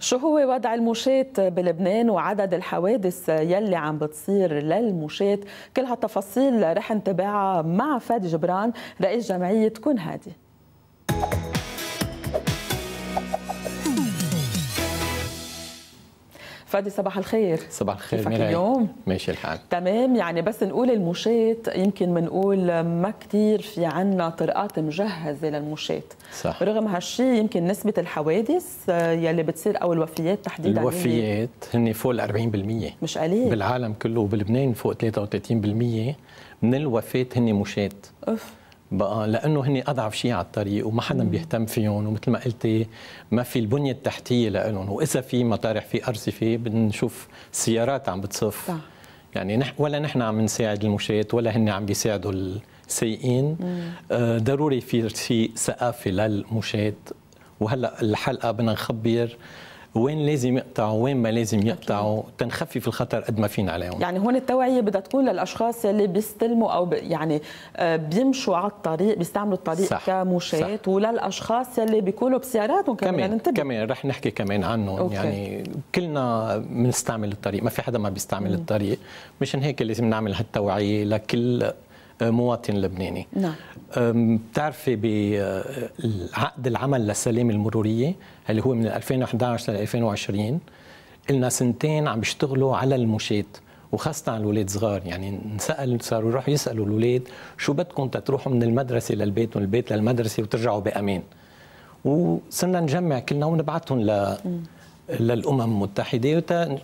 شو هو وضع المشاة بلبنان وعدد الحوادث يلي عم بتصير للمشاة كل هالتفاصيل رح نتابعها مع فادي جبران رئيس جمعية كون هادي فادي صباح الخير صباح الخير كيفك اليوم؟ ماشي الحال تمام يعني بس نقول المشاة يمكن بنقول ما كثير في عنا طرقات مجهزة للمشاة صح رغم هالشيء يمكن نسبة الحوادث يلي بتصير أو الوفيات تحديدا الوفيات هن فوق ال 40% مش قليل بالعالم كله وبلبنان فوق 33% من الوفاة هن مشاة اوف بقى لانه هن اضعف شيء على الطريق وما حدا بيهتم فيهم ومثل ما قلتي ما في البنيه التحتيه لهم واذا في مطارح في ارصفه بنشوف سيارات عم بتصف صح. يعني نح ولا نحن عم نساعد المشاة ولا هن عم بيساعدوا السيئين آه ضروري في شيء ثقافه للمشاة وهلا الحلقه بدنا نخبر وين لازم يقطعوا وين ما لازم يقطعوا تنخفف الخطر قد ما فينا عليهم يعني هون التوعيه بدها تكون للاشخاص اللي بيستلموا او يعني آه، بيمشوا على الطريق بيستعملوا الطريق صح. كمشاة وللاشخاص اللي بيكونوا بسياراتهم كمان كمان, كمان رح نحكي كمان عنهم أوكي. يعني كلنا بنستعمل الطريق ما في حدا ما بيستعمل م. الطريق مشان هيك لازم نعمل هالتوعيه لكل آه، مواطن لبناني نعم بتعرفي بعقد آه، العمل للسلام المروريه اللي هو من 2011 ل 2020 قلنا سنتين عم بيشتغلوا على المشاة وخاصة على الأولاد صغار يعني نسأل صاروا يروحوا يسألوا الأولاد شو بدكم تروحوا من المدرسة للبيت ومن البيت للمدرسة وترجعوا بأمان وصرنا نجمع كلنا ونبعثهم ل... للأمم المتحدة وت...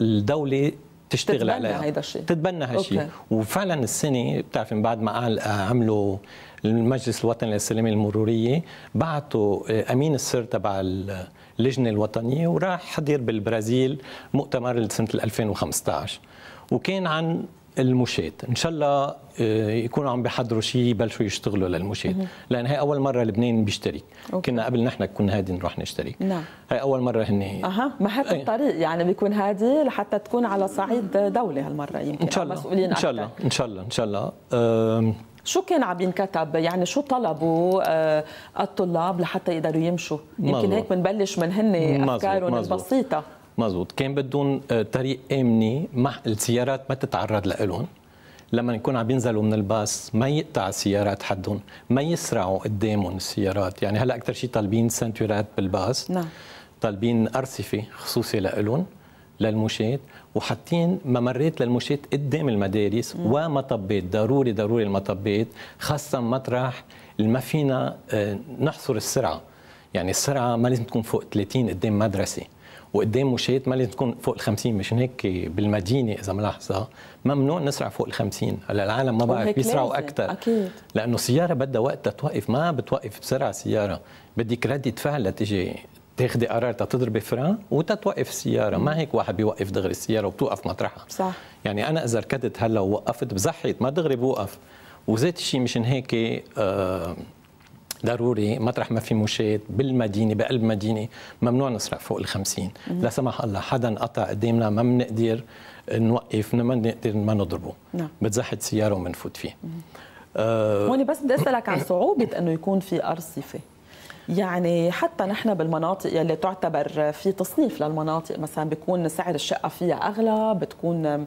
الدولة تشتغل عليها هيدا الشيء تتبنى هالشيء وفعلا السنه بتعرف من بعد ما قال آه، عملوا المجلس الوطني للسلامه المروريه بعثوا آه، امين السر تبع اللجنه الوطنيه وراح حضر بالبرازيل مؤتمر سنه 2015 وكان عن المشاة ان شاء الله آه، يكونوا عم بيحضروا شيء يبلشوا يشتغلوا للمشاة لان هي اول مره لبنان بيشتري أوكي. كنا قبل نحن كنا هادي نروح نشتري نعم هي اول مره هن اها ما هذا إيه. الطريق يعني بيكون هادي لحتى تكون على صعيد دوله هالمره يمكن ان شاء الله مسؤولين ان شاء الله ان شاء الله ان شاء الله شو كان عم ينكتب يعني شو طلبوا آه، الطلاب لحتى يقدروا يمشوا يمكن هيك بنبلش من هن افكارهم البسيطه مزبوط كان بدهم آه، طريق امني ما السيارات ما تتعرض لهم لما يكون عم ينزلوا من الباص ما يقطع السيارات حدهم ما يسرعوا قدامهم السيارات يعني هلا اكثر شيء طالبين سنتورات بالباص نعم طالبين ارصفه خصوصي لهم للمشاة وحاطين ممرات للمشاة قدام المدارس مم. ومطبات ضروري ضروري المطبات خاصة مطرح ما فينا آه، نحصر السرعة يعني السرعة ما لازم تكون فوق 30 قدام مدرسة وقدام مشاة ما لازم تكون فوق ال 50 مشان هيك بالمدينه اذا ملاحظه ممنوع نسرع فوق ال 50 هلا العالم ما بعرف بيسرعوا اكثر اكيد لانه السياره بدها وقت تتوقف ما بتوقف بسرعه السياره بدك رده فعل لتجي تاخذي قرار تضربي فران وتتوقف السيارة ما هيك واحد بيوقف دغري السيارة وبتوقف مطرحها صح يعني أنا إذا ركضت هلا ووقفت بزحيت ما دغري بوقف وذات الشيء مشان هيك آه ضروري مطرح ما في مشاة بالمدينه بقلب مدينه ممنوع نسرق فوق ال 50 لا سمح الله حدا انقطع قدامنا ما بنقدر نوقف ما بنقدر ما نضربه نعم. بتزحد سياره وبنفوت فيه أه هون بس بدي اسالك عن صعوبه انه يكون في ارصفه يعني حتى نحن بالمناطق يلي تعتبر في تصنيف للمناطق مثلا بيكون سعر الشقه فيها اغلى بتكون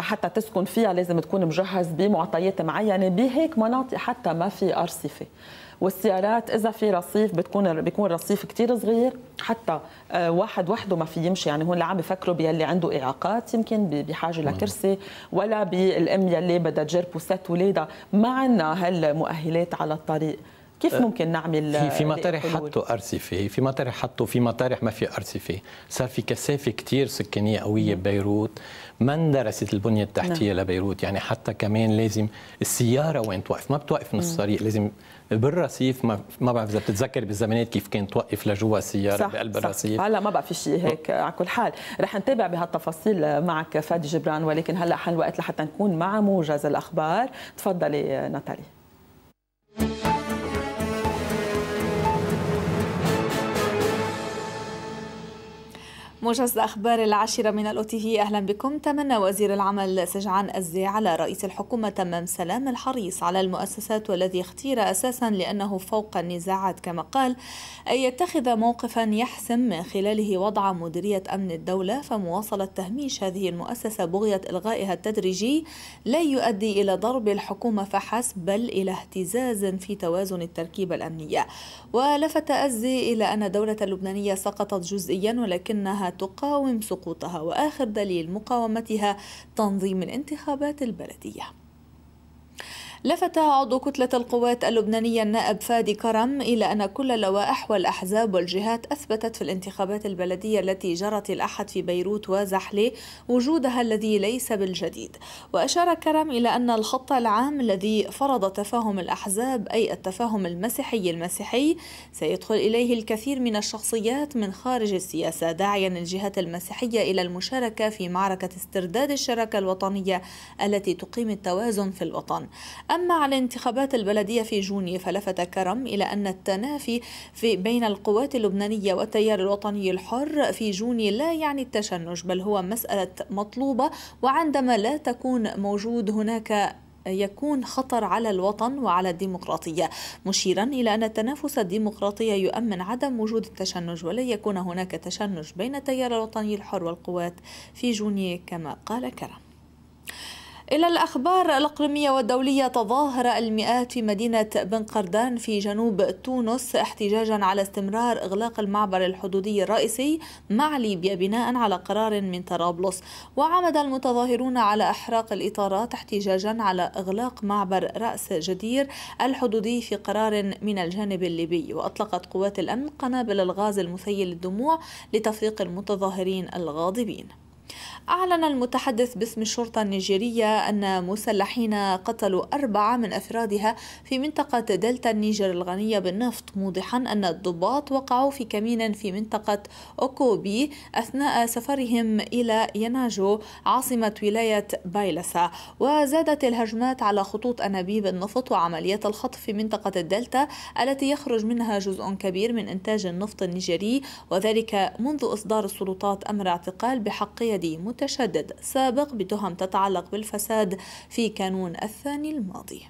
حتى تسكن فيها لازم تكون مجهز بمعطيات معينه بهيك مناطق حتى ما في ارصفه والسيارات اذا في رصيف بتكون بيكون رصيف كثير صغير حتى آه، واحد وحده ما في يمشي يعني هون عم بفكروا باللي عنده اعاقات يمكن بحاجه لكرسي ولا بالام يلي بدها تجرب وست وليدها ما عندنا هالمؤهلات على الطريق كيف آه، ممكن نعمل في في آه، مطارح حطوا ارصفه في مطارح حطوا في مطارح ما في ارصفه صار في كثافه كثير سكانيه قويه ببيروت ما اندرست البنيه التحتيه نعم. لبيروت يعني حتى كمان لازم السياره وين توقف ما بتوقف نص الطريق لازم بالرصيف ما بعرف اذا بتتذكر بالزمانات كيف كان توقف لجوا السياره بقلب الرصيف هلا ما بقى في شيء هيك على كل حال رح نتابع بهالتفاصيل معك فادي جبران ولكن هلا حان الوقت لحتى نكون مع موجز الاخبار تفضلي نتالي موجز أخبار العاشرة من الأوتي في أهلا بكم تمنى وزير العمل سجعان أزي على رئيس الحكومة تمام سلام الحريص على المؤسسات والذي اختير أساسا لأنه فوق النزاعات كما قال أن يتخذ موقفا يحسم من خلاله وضع مديرية أمن الدولة فمواصلة تهميش هذه المؤسسة بغية إلغائها التدريجي لا يؤدي إلى ضرب الحكومة فحسب بل إلى اهتزاز في توازن التركيبة الأمنية ولفت أزي إلى أن دولة اللبنانية سقطت جزئيا ولكنها تقاوم سقوطها وآخر دليل مقاومتها تنظيم الانتخابات البلدية لفت عضو كتلة القوات اللبنانية النائب فادي كرم إلى أن كل اللوائح والأحزاب والجهات أثبتت في الانتخابات البلدية التي جرت الأحد في بيروت وزحلة وجودها الذي ليس بالجديد وأشار كرم إلى أن الخط العام الذي فرض تفاهم الأحزاب أي التفاهم المسيحي المسيحي سيدخل إليه الكثير من الشخصيات من خارج السياسة داعيا الجهات المسيحية إلى المشاركة في معركة استرداد الشراكة الوطنية التي تقيم التوازن في الوطن أما على انتخابات البلدية في جوني فلفت كرم إلى أن التنافي في بين القوات اللبنانية والتيار الوطني الحر في جوني لا يعني التشنج بل هو مسألة مطلوبة وعندما لا تكون موجود هناك يكون خطر على الوطن وعلى الديمقراطية مشيرا إلى أن التنافس الديمقراطي يؤمن عدم وجود التشنج ولا يكون هناك تشنج بين التيار الوطني الحر والقوات في جوني كما قال كرم إلى الأخبار الأقليمية والدولية تظاهر المئات في مدينة بن قردان في جنوب تونس احتجاجا على استمرار إغلاق المعبر الحدودي الرئيسي مع ليبيا بناء على قرار من طرابلس وعمد المتظاهرون على إحراق الإطارات احتجاجا على إغلاق معبر رأس جدير الحدودي في قرار من الجانب الليبي وأطلقت قوات الأمن قنابل الغاز المسيل للدموع لتفريق المتظاهرين الغاضبين أعلن المتحدث باسم الشرطة النيجيرية أن مسلحين قتلوا أربعة من أفرادها في منطقة دلتا النيجر الغنية بالنفط موضحا أن الضباط وقعوا في كمين في منطقة أوكوبي أثناء سفرهم إلى يناجو عاصمة ولاية بايلسا وزادت الهجمات على خطوط أنابيب النفط وعمليات الخطف في منطقة الدلتا التي يخرج منها جزء كبير من إنتاج النفط النيجيري وذلك منذ إصدار السلطات أمر اعتقال بحق يدي متشدد سابق بتهم تتعلق بالفساد في كانون الثاني الماضي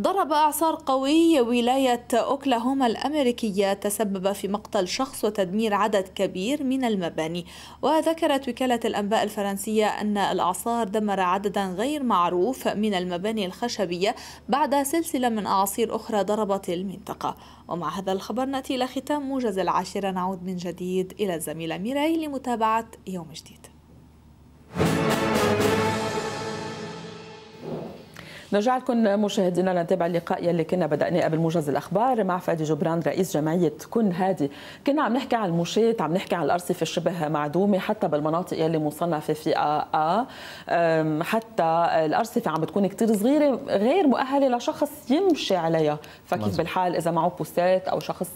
ضرب إعصار قوي ولاية أوكلاهوما الأمريكية تسبب في مقتل شخص وتدمير عدد كبير من المباني وذكرت وكالة الأنباء الفرنسية أن الإعصار دمر عددا غير معروف من المباني الخشبية بعد سلسلة من أعاصير أخرى ضربت المنطقة ومع هذا الخبر نأتي إلى ختام موجز العاشرة نعود من جديد إلى الزميلة ميراي لمتابعة يوم جديد نرجع لكم مشاهدينا لنتابع اللقاء يلي كنا بدأناه قبل موجز الأخبار مع فادي جبران رئيس جمعية كن هادي كنا عم نحكي عن المشاة عم نحكي عن الأرصفة الشبه معدومة حتى بالمناطق يلي مصنفة فئة آ حتى الأرصفة عم بتكون كتير صغيرة غير مؤهلة لشخص يمشي عليها فكيف بالحال إذا معه بوستات أو شخص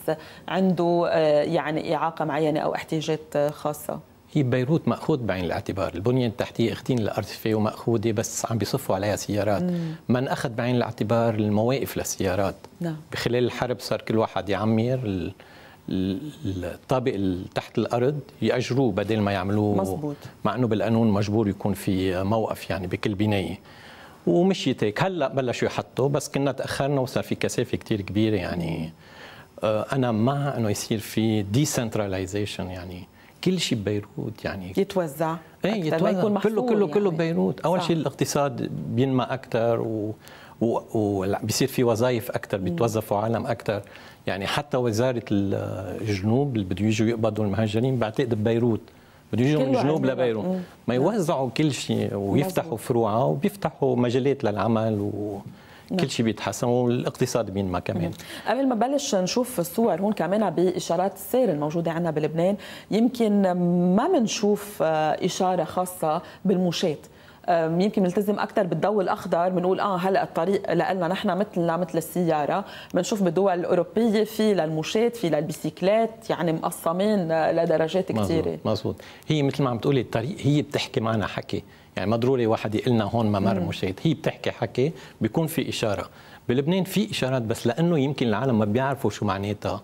عنده يعني إعاقة معينة أو احتياجات خاصة هي بيروت مأخوذ بعين الاعتبار البنية التحتية اختين لأرتفة ومأخوذة بس عم بيصفوا عليها سيارات مم. من أخذ بعين الاعتبار المواقف للسيارات نعم. بخلال الحرب صار كل واحد يعمر الطابق تحت الارض ياجروه بدل ما يعملوه مزبوط. مع انه بالقانون مجبور يكون في موقف يعني بكل بنايه ومشيت هيك هلا بلشوا يحطوا بس كنا تاخرنا وصار في كثافه كثير كبيره يعني آه، انا مع انه يصير في ديسنتراليزيشن يعني كل شيء ببيروت يعني يتوزع ايه يتوزع ما يكون كله كله يعني. كله ببيروت اول شيء الاقتصاد بينمى اكثر و و بيصير في وظائف اكثر بيتوظفوا عالم اكثر يعني حتى وزاره الجنوب اللي بده يجوا يقبضوا المهاجرين بعتقد ببيروت بده يجوا من الجنوب لبيروت ما يوزعوا كل شيء ويفتحوا فروعه وبيفتحوا مجالات للعمل و... نعم. كل شيء بيتحسن والاقتصاد بينما كمان قبل ما بلش نشوف الصور هون كمان باشارات السير الموجوده عندنا بلبنان يمكن ما بنشوف آه، اشاره خاصه بالمشاه آه، يمكن نلتزم اكثر بالضوء الاخضر بنقول اه هلا الطريق لنا نحن مثلنا مثل السياره بنشوف بالدول الاوروبيه في للمشاة في للبيسيكلات يعني مقسمين آه، لدرجات كثيره مزبوط هي مثل ما عم تقولي الطريق هي بتحكي معنا حكي يعني ما ضروري واحد يقول لنا هون ممر مشاة هي بتحكي حكي بيكون في اشاره بلبنان في اشارات بس لانه يمكن العالم ما بيعرفوا شو معناتها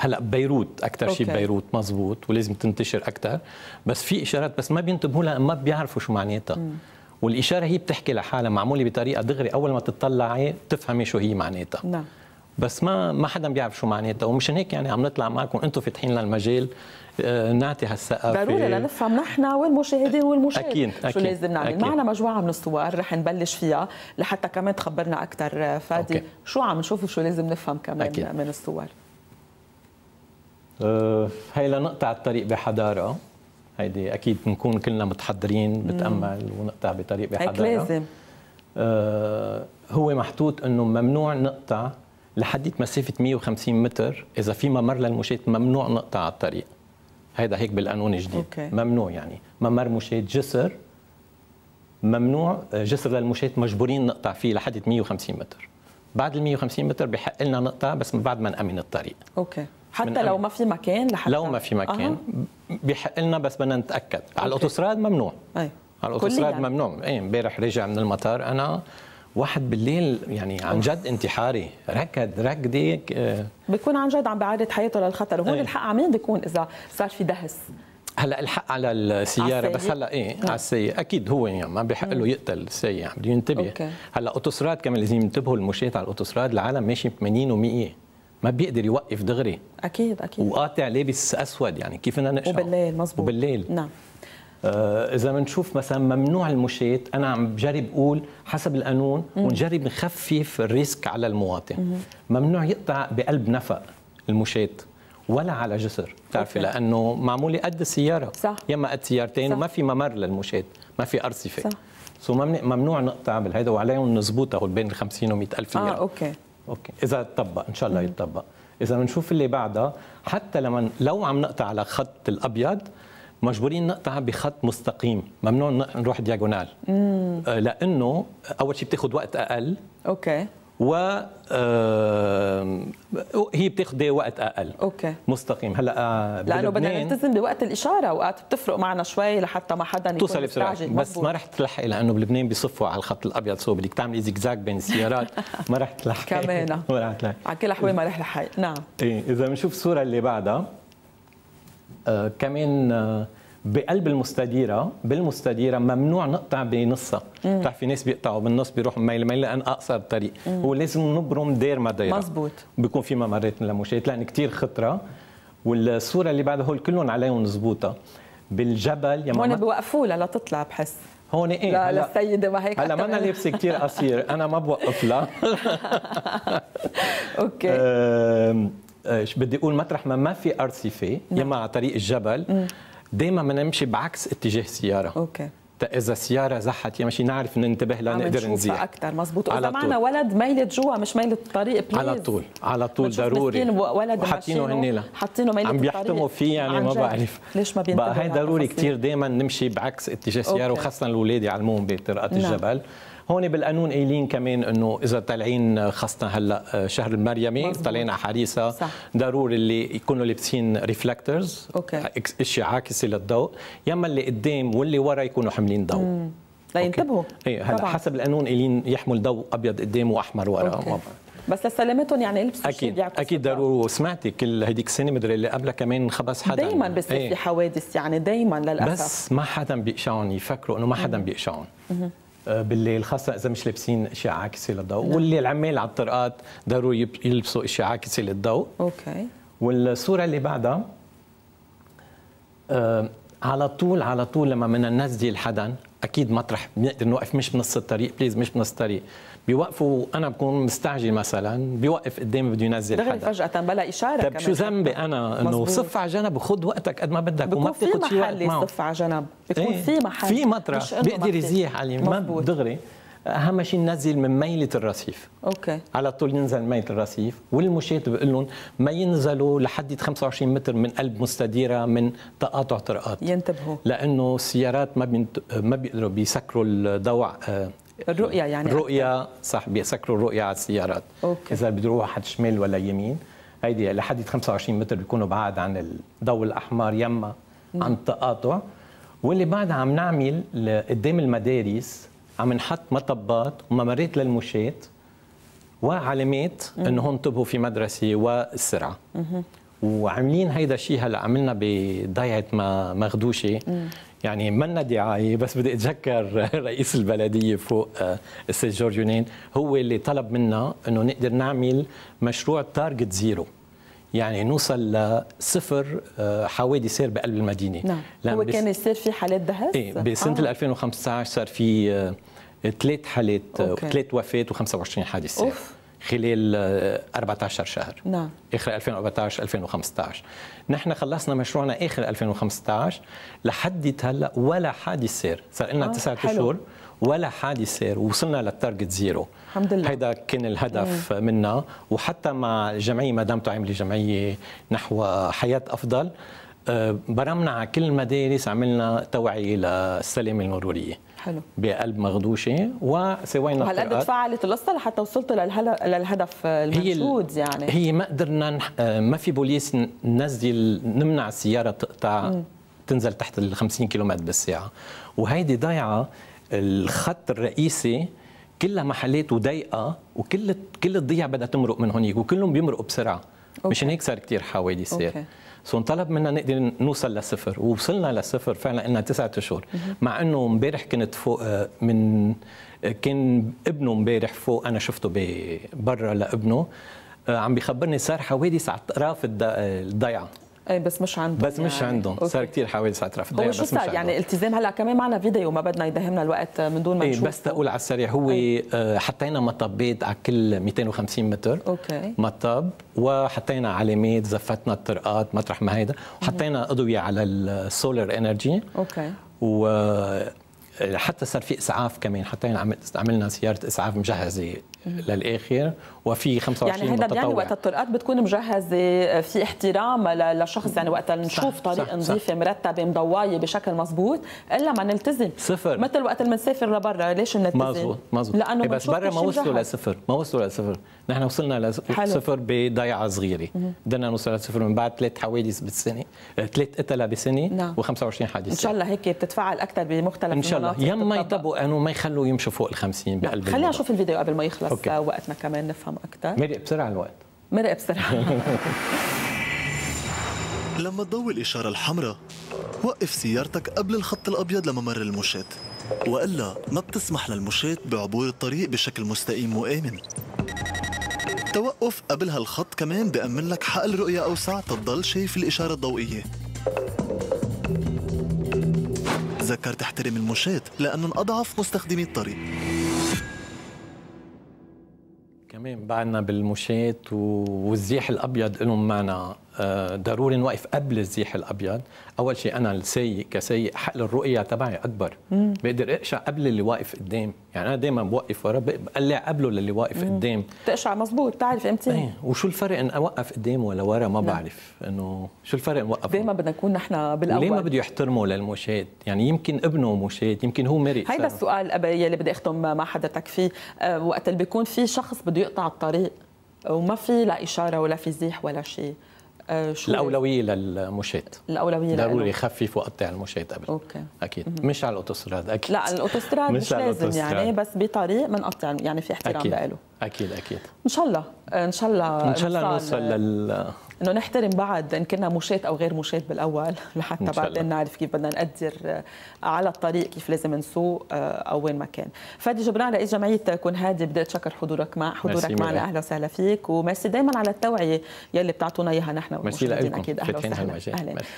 هلا بيروت اكثر شيء بيروت مزبوط ولازم تنتشر اكثر بس في اشارات بس ما بينتبهوا لها ما بيعرفوا شو معناتها والاشاره هي بتحكي لحالها معموله بطريقه دغري اول ما تطلعي تفهمي شو هي معناتها نعم بس ما ما حدا بيعرف شو معناتها ومشان هيك يعني عم نطلع معكم انتم فاتحين لنا المجال آه، نعطي هالثقافه ضروري آه، لنفهم نحن والمشاهدين والمشاهد أكيد. أكيد. شو لازم نعمل أكيد. معنا مجموعه من الصور رح نبلش فيها لحتى كمان تخبرنا اكثر آه، فادي أوكي. شو عم نشوف وشو لازم نفهم كمان أكيد. من الصور هي أه، لنقطع الطريق بحضاره هيدي اكيد بنكون كلنا متحضرين بتامل ونقطع بطريق بحضاره هيك لازم أه، هو محطوط انه ممنوع نقطع لحديت مسافه 150 متر اذا في ممر للمشاة ممنوع نقطع على الطريق هيدا هيك بالقانون الجديد أوكي. ممنوع يعني ممر مشاة جسر ممنوع أه، جسر للمشاة مجبورين نقطع فيه لحد 150 متر بعد ال 150 متر بحق لنا نقطع بس من بعد ما نأمن الطريق اوكي حتى لو ما في مكان لحتى لو ما في مكان أه. بحق لنا بس بدنا نتاكد أوكي. على الاوتوستراد ممنوع أي. على الاوتوستراد ممنوع اي امبارح رجع من المطار انا واحد بالليل يعني عن جد انتحاري ركض ركضي آه. بيكون عن جد عم بعرض حياته للخطر وهون إيه. الحق على مين بيكون اذا صار في دهس هلا الحق على السياره بس هلا ايه نعم. على السيء اكيد هو يعني ما بحق له يقتل السيء بده ينتبه هلا اوتوستراد كمان لازم ينتبهوا المشاة على الاوتوستراد العالم ماشي 80 و100 ما بيقدر يوقف دغري اكيد اكيد وقاطع لابس اسود يعني كيف بدنا نقشعه وبالليل مزبوط وبالليل نعم آه، اذا بنشوف مثلا ممنوع المشيت انا عم بجرب اقول حسب القانون ونجرب نخفف الريسك على المواطن ممنوع يقطع بقلب نفق المشيت ولا على جسر بتعرفي لانه معموله قد السياره صح. يما قد سيارتين وما في ممر للمشاة ما في ارصفه صح. سو ممنوع نقطع بالهيدا وعليهم نظبطها بين 50 و 100 الف آه، ليره اه اوكي اوكي اذا طبق ان شاء الله يتطبق اذا بنشوف اللي بعدها حتى لما لو عم نقطع على خط الابيض مجبورين نقطع بخط مستقيم ممنوع نروح دياغونال آه، لانه اول شيء بتاخذ وقت اقل اوكي و هي بتاخذ وقت اقل اوكي مستقيم هلا آه، لانه بدنا نلتزم بوقت الاشاره اوقات بتفرق معنا شوي لحتى ما حدا يكون توصل بسرعه بس ما رح تلحقي لانه بلبنان بصفوا على الخط الابيض سو بدك تعملي زيكزاك بين السيارات ما رح تلحقي كمان ما رح تلحقي على كل الاحوال ما رح لحقي نعم ايه اذا بنشوف الصوره اللي بعدها آه كمان آه بقلب المستديره بالمستديره ممنوع نقطع بنصها بتعرفي ناس بيقطعوا بالنص بيروحوا ميل ميل لان اقصر طريق هو لازم نبرم دير ما دايره مزبوط بيكون في ممرات للمشاة لان كثير خطره والصوره اللي بعد هول كلهم عليهم مزبوطه بالجبل يا هون بوقفوا لها لتطلع بحس هون ايه لا هلا السيدة ما هيك هلا مانا لابسه كثير قصير انا ما بوقف لها اوكي ايش آه، بدي اقول مطرح ما ما في ارصفه يا نعم. على طريق الجبل دائما بنمشي بعكس اتجاه السياره اوكي اذا سياره زحت يا ماشي نعرف ننتبه لها نقدر نزيح اكثر مزبوط اذا معنا ولد ميلة جوا مش ميلة الطريق بليز على طول على طول ضروري ولد حاطينه هن حاطينه ميلة عم بيحتموا فيه يعني ما بعرف ليش ما بينتبهوا هي ضروري كثير دائما نمشي بعكس اتجاه السياره وخاصه الاولاد يعلموهم بطرقات نعم. الجبل هون بالقانون قايلين كمان انه اذا طالعين خاصه هلا آه، شهر المريمي طالعين على حريسه صح. ضروري اللي يكونوا لابسين ريفلكترز اوكي اشياء عاكسه للضوء يا اما اللي قدام واللي ورا يكونوا حاملين ضوء مم. لينتبهوا ايه هلا طبعا. حسب القانون قايلين يحمل ضوء ابيض قدام واحمر ورا بس لسلامتهم يعني لبسوا اكيد اكيد ضروري وسمعتي كل هديك السنه مدري اللي قبلها كمان خبص حدا دائما بس إيه. في حوادث يعني دايما للاسف بس ما حدا بيقشعهم يفكروا انه ما حدا بيقشعهم آه، بالليل خاصه اذا مش لابسين اشياء عاكسه للضوء نعم. واللي العمال على الطرقات ضروري يلبسوا اشياء عاكسه للضوء اوكي والصوره اللي بعدها آه على طول على طول لما بدنا ننزل حدا اكيد مطرح بنقدر نوقف مش بنص الطريق بليز مش بنص الطريق بيوقفوا انا بكون مستعجل مثلا بيوقف قدامي بده ينزل حدا فجاه بلا اشاره طيب شو ذنبي انا انه صف على جنب وخذ وقتك قد ما بدك وما بتاخذ شيء في محل صف على جنب بيكون ايه؟ في محل في مطرح بيقدر يزيح علي ما دغري اهم شيء ننزل من ميله الرصيف اوكي على طول ننزل من ميله الرصيف والمشاة بقول لهم ما ينزلوا لحد 25 متر من قلب مستديره من تقاطع طرقات ينتبهوا لانه السيارات ما بينت... ما بيقدروا بيسكروا الضوء آه، الرؤيه يعني رؤية صح بيسكروا الرؤيه على السيارات أوكي. اذا يروح حد شمال ولا يمين هيدي لحد 25 متر بيكونوا بعاد عن الضوء الاحمر يما نعم. عن التقاطع واللي بعد عم نعمل قدام المدارس عم نحط مطبات وممرات للمشاة وعلامات انه انتبهوا في مدرسه والسرعه وعاملين هيدا الشيء هلا عملنا بضيعه مغدوشه يعني منا دعايه بس بدي اتذكر رئيس البلديه فوق آه، السيد جورج يونين هو اللي طلب منا انه نقدر نعمل مشروع تارجت زيرو يعني نوصل لصفر آه، حوادث سير بقلب المدينه نعم هو كان يصير في حالات دهس؟ ايه بسنه آه. 2015 صار في آه، ثلاث حالات ثلاث وفاه و25 حادث سير خلال 14 آه، شهر نعم اخر 2014 2015 نحن خلصنا مشروعنا اخر 2015 لحد هلا ولا حادث صار صار لنا 9 آه، اشهر ولا حادث سير وصلنا للتارجت زيرو الحمد لله هيدا كان الهدف مم. منا وحتى مع الجمعيه ما دام عامله جمعيه نحو حياه افضل آه، برمنا على كل المدارس عملنا توعيه للسلامه المروريه حلو بقلب مغدوشه وسوينا هل قد تفاعلت القصه لحتى وصلت للهدف المنشود يعني هي ما قدرنا آه، ما في بوليس ننزل نمنع السياره تقطع تنزل تحت ال 50 كيلومتر بالساعه وهيدي ضيعه الخط الرئيسي كلها محلات وضيقه وكل كل الضيع بدها تمرق من هونيك وكلهم بيمرقوا بسرعه مشان هيك صار كثير حوادث سو انطلب منا نقدر نوصل للصفر ووصلنا للصفر فعلا إنها تسعة اشهر مع انه امبارح كنت فوق آه، من آه، كان ابنه امبارح فوق انا شفته برا لابنه آه، عم بيخبرني صار حوادث على اطراف الضيعه اي بس مش عندهم بس مش يعني. عندهم صار كثير حوالي على دقيقه بس مش يعني التزام هلا كمان معنا فيديو ما بدنا يدهمنا الوقت من دون ما إيه، نشوف بس تقول على السريع هو إيه. آه، حطينا مطبات على كل 250 متر اوكي مطب وحطينا علامات زفتنا الطرقات مطرح ما هيدا وحطينا اضويه على السولار انرجي اوكي و حتى صار في اسعاف كمان حتى يعني عملنا سياره اسعاف مجهزه للاخر وفي 25 يعني هذا يعني وقت الطرقات بتكون مجهزه آه، في احترام للشخص يعني وقت نشوف طريق نظيفه مرتبه مضوايه بشكل مزبوط الا ما نلتزم صفر مثل وقت اللي بنسافر لبرا ليش نلتزم مزبوط مزبوط لانه إيه، بس برا ما وصلوا لصفر ما وصلوا لصفر نحن وصلنا لصفر بضيعه صغيره بدنا نوصل لصفر من بعد ثلاث حوادث بالسنه ثلاث قتلى بسنه نعم. و25 حادثه ان شاء الله هيك بتتفاعل اكثر بمختلف ان شاء الله المناطق يما يطبقوا قانون ما يخلوا يمشوا فوق ال 50 بقلب خلينا نشوف الفيديو قبل ما يخلص أوكي. آه، وقتنا كمان نفهم اكثر مرق بسرعه الوقت مرق بسرعه لما تضوي الإشارة الحمراء وقف سيارتك قبل الخط الأبيض لممر المشاة وإلا ما بتسمح للمشاة بعبور الطريق بشكل مستقيم وآمن التوقف قبل هالخط كمان بأمن لك حق الرؤية أوسع تضل شايف الإشارة الضوئية تذكر تحترم المشاة لأنهم أضعف مستخدمي الطريق كمان بعدنا بالمشاة والزيح الأبيض لهم معنى ضروري نوقف قبل الزيح الابيض اول شيء انا السيء كسيء حقل الرؤيه تبعي اكبر مم. بقدر اقشع قبل اللي واقف قدام يعني انا دائما بوقف ورا بقلع قبله للي واقف مم. قدام تقشع مزبوط تعرف امتى ايه وشو الفرق ان اوقف قدام ولا ورا ما نعم. بعرف انه شو الفرق ان اوقف دائما بدنا نكون نحن بالاول ليه ما بده يحترمه للمشاهد يعني يمكن ابنه مشاهد يمكن هو مرق هيدا السؤال اللي بدي اختم مع حضرتك فيه آه، وقت اللي بيكون في شخص بده يقطع الطريق وما في لا اشاره ولا في زيح ولا شيء آه، شو الاولويه للمشات الاولويه ضروري خفف وقطع المشات قبل اوكي اكيد مم. مش على الاوتوستراد اكيد لا الاوتوستراد مش, مش لازم يعني بس بطريق بنقطع يعني في احترام له اكيد اكيد ان شاء الله ان شاء الله ان شاء الله نوصل لل انه نحترم بعض ان كنا مشات او غير مشات بالاول لحتى بعدين نعرف كيف بدنا نقدر آه، على الطريق كيف لازم نسوق آه، او وين ما كان فادي جبران رئيس جمعيه تكون هادي بدي اتشكر حضورك مع حضورك معنا اهلا وسهلا فيك وميرسي دائما على التوعيه يلي بتعطونا اياها نحن ميرسي اكيد اهلا وسهلا